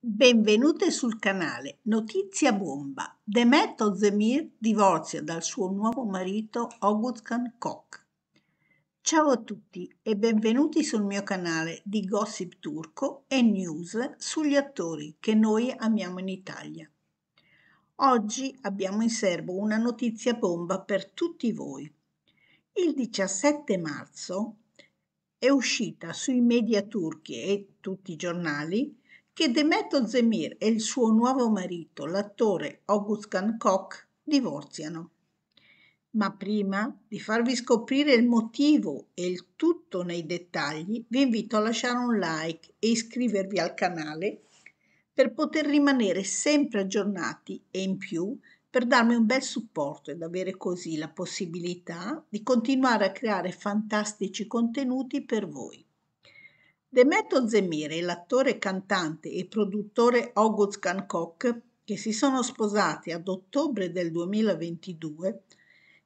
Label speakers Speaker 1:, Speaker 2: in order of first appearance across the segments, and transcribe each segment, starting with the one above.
Speaker 1: Benvenute sul canale Notizia Bomba. Demet Ozdemir divorzia dal suo nuovo marito Oguzkan Kok. Ciao a tutti e benvenuti sul mio canale di gossip turco e news sugli attori che noi amiamo in Italia. Oggi abbiamo in serbo una notizia bomba per tutti voi. Il 17 marzo è uscita sui media turchi e tutti i giornali che Demetto Zemir e il suo nuovo marito, l'attore August Hancock, divorziano. Ma prima di farvi scoprire il motivo e il tutto nei dettagli, vi invito a lasciare un like e iscrivervi al canale per poter rimanere sempre aggiornati e in più per darmi un bel supporto ed avere così la possibilità di continuare a creare fantastici contenuti per voi. Demeto Zemire e l'attore, cantante e produttore August Hancock, che si sono sposati ad ottobre del 2022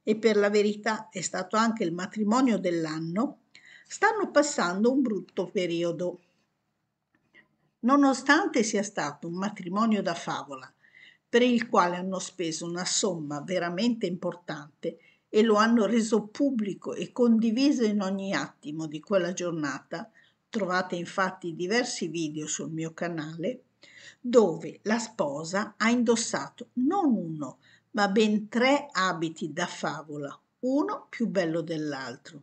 Speaker 1: e per la verità è stato anche il matrimonio dell'anno, stanno passando un brutto periodo. Nonostante sia stato un matrimonio da favola, per il quale hanno speso una somma veramente importante e lo hanno reso pubblico e condiviso in ogni attimo di quella giornata, Trovate infatti diversi video sul mio canale dove la sposa ha indossato non uno, ma ben tre abiti da favola, uno più bello dell'altro.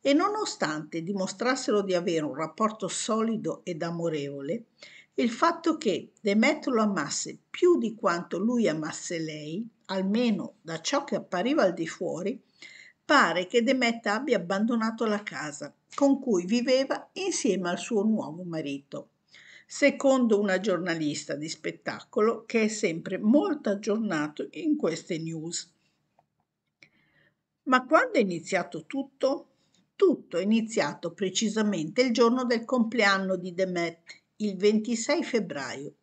Speaker 1: E nonostante dimostrassero di avere un rapporto solido ed amorevole, il fatto che Demetrio lo amasse più di quanto lui amasse lei, almeno da ciò che appariva al di fuori, pare che Demetria abbia abbandonato la casa con cui viveva insieme al suo nuovo marito. Secondo una giornalista di spettacolo che è sempre molto aggiornato in queste news. Ma quando è iniziato tutto? Tutto è iniziato precisamente il giorno del compleanno di Demet, il 26 febbraio,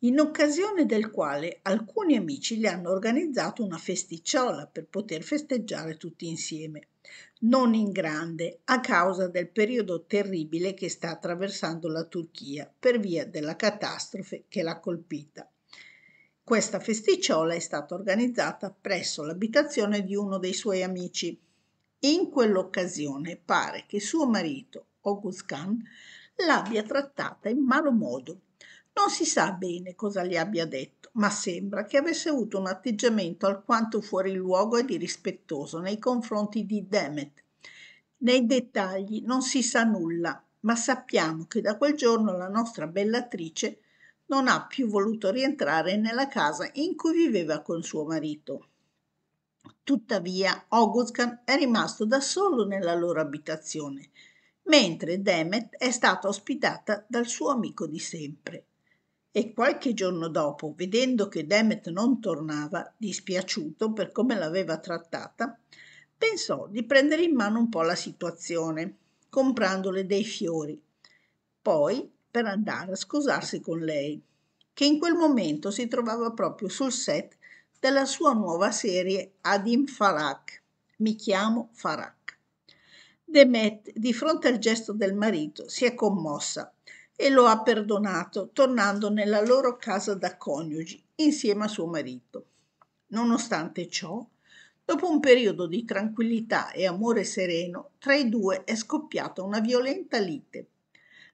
Speaker 1: in occasione del quale alcuni amici gli hanno organizzato una festicciola per poter festeggiare tutti insieme non in grande a causa del periodo terribile che sta attraversando la Turchia per via della catastrofe che l'ha colpita. Questa festicciola è stata organizzata presso l'abitazione di uno dei suoi amici. In quell'occasione pare che suo marito, August Kahn, l'abbia trattata in malo modo non si sa bene cosa gli abbia detto ma sembra che avesse avuto un atteggiamento alquanto fuori luogo e di rispettoso nei confronti di demet nei dettagli non si sa nulla ma sappiamo che da quel giorno la nostra bellatrice non ha più voluto rientrare nella casa in cui viveva con suo marito tuttavia Oguzkan è rimasto da solo nella loro abitazione mentre Demet è stata ospitata dal suo amico di sempre e qualche giorno dopo vedendo che demet non tornava dispiaciuto per come l'aveva trattata pensò di prendere in mano un po la situazione comprandole dei fiori poi per andare a scusarsi con lei che in quel momento si trovava proprio sul set della sua nuova serie Adim Farak mi chiamo Farak Demet di fronte al gesto del marito si è commossa e lo ha perdonato, tornando nella loro casa da coniugi insieme a suo marito. Nonostante ciò, dopo un periodo di tranquillità e amore sereno, tra i due è scoppiata una violenta lite.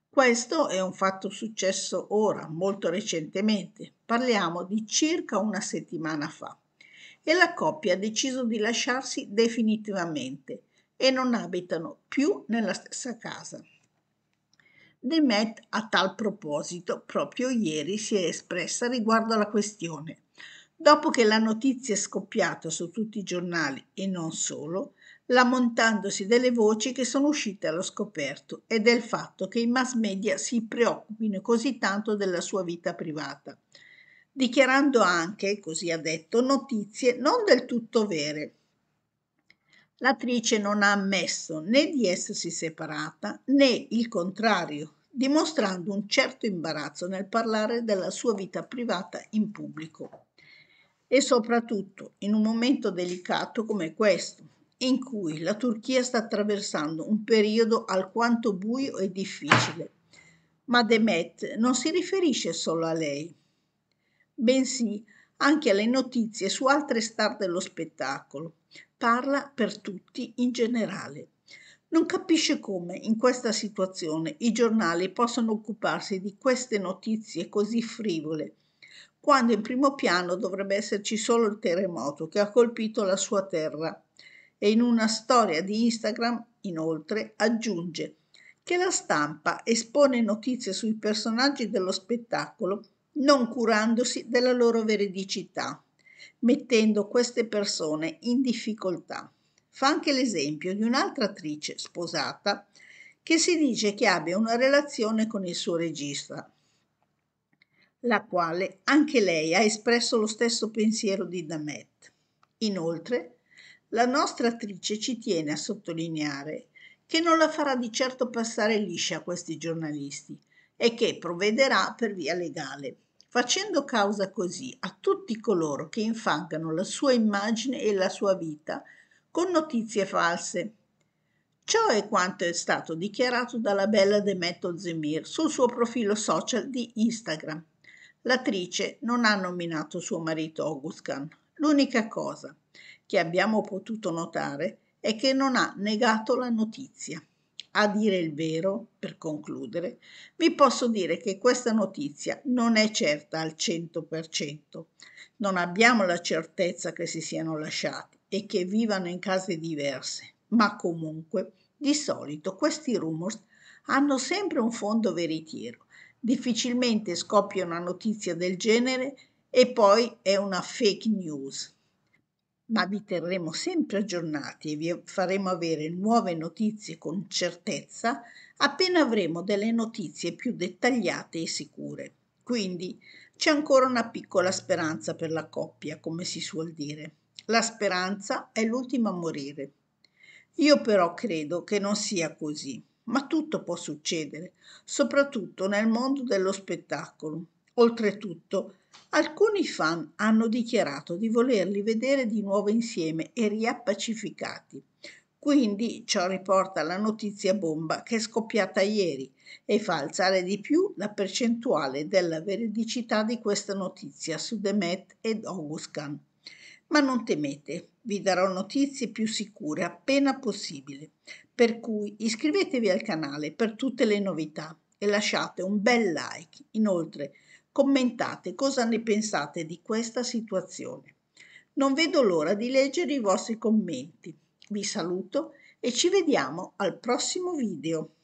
Speaker 1: Questo è un fatto successo ora, molto recentemente, parliamo di circa una settimana fa, e la coppia ha deciso di lasciarsi definitivamente e non abitano più nella stessa casa. De Met a tal proposito proprio ieri si è espressa riguardo alla questione. Dopo che la notizia è scoppiata su tutti i giornali e non solo, lamentandosi delle voci che sono uscite allo scoperto e del fatto che i mass media si preoccupino così tanto della sua vita privata, dichiarando anche, così ha detto, notizie non del tutto vere. L'attrice non ha ammesso né di essersi separata né il contrario dimostrando un certo imbarazzo nel parlare della sua vita privata in pubblico e soprattutto in un momento delicato come questo, in cui la Turchia sta attraversando un periodo alquanto buio e difficile. Ma Demet non si riferisce solo a lei, bensì anche alle notizie su altre star dello spettacolo. Parla per tutti in generale. Non capisce come, in questa situazione, i giornali possano occuparsi di queste notizie così frivole, quando in primo piano dovrebbe esserci solo il terremoto che ha colpito la sua terra. E in una storia di Instagram, inoltre, aggiunge che la stampa espone notizie sui personaggi dello spettacolo non curandosi della loro veridicità, mettendo queste persone in difficoltà fa anche l'esempio di un'altra attrice sposata che si dice che abbia una relazione con il suo regista, la quale anche lei ha espresso lo stesso pensiero di Damet. Inoltre, la nostra attrice ci tiene a sottolineare che non la farà di certo passare liscia a questi giornalisti e che provvederà per via legale, facendo causa così a tutti coloro che infangano la sua immagine e la sua vita con notizie false. Ciò è quanto è stato dichiarato dalla bella Demetto Zemir sul suo profilo social di Instagram. L'attrice non ha nominato suo marito August Khan. L'unica cosa che abbiamo potuto notare è che non ha negato la notizia. A dire il vero, per concludere, vi posso dire che questa notizia non è certa al 100%. Non abbiamo la certezza che si siano lasciati e che vivano in case diverse, ma comunque di solito questi rumors hanno sempre un fondo veritiero. Difficilmente scoppia una notizia del genere e poi è una fake news. Ma vi terremo sempre aggiornati e vi faremo avere nuove notizie con certezza appena avremo delle notizie più dettagliate e sicure. Quindi c'è ancora una piccola speranza per la coppia, come si suol dire. La speranza è l'ultima a morire. Io però credo che non sia così, ma tutto può succedere, soprattutto nel mondo dello spettacolo. Oltretutto, alcuni fan hanno dichiarato di volerli vedere di nuovo insieme e riappacificati. Quindi ciò riporta la notizia bomba che è scoppiata ieri e fa alzare di più la percentuale della veridicità di questa notizia su The Met ed Auguscan. Ma non temete, vi darò notizie più sicure appena possibile. Per cui iscrivetevi al canale per tutte le novità e lasciate un bel like. Inoltre, commentate cosa ne pensate di questa situazione. Non vedo l'ora di leggere i vostri commenti. Vi saluto e ci vediamo al prossimo video.